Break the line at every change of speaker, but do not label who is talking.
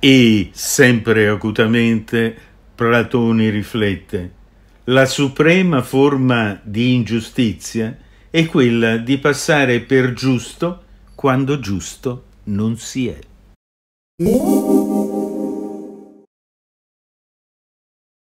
E sempre
acutamente Platone riflette, la suprema forma di ingiustizia è quella di passare per giusto quando
giusto non si è.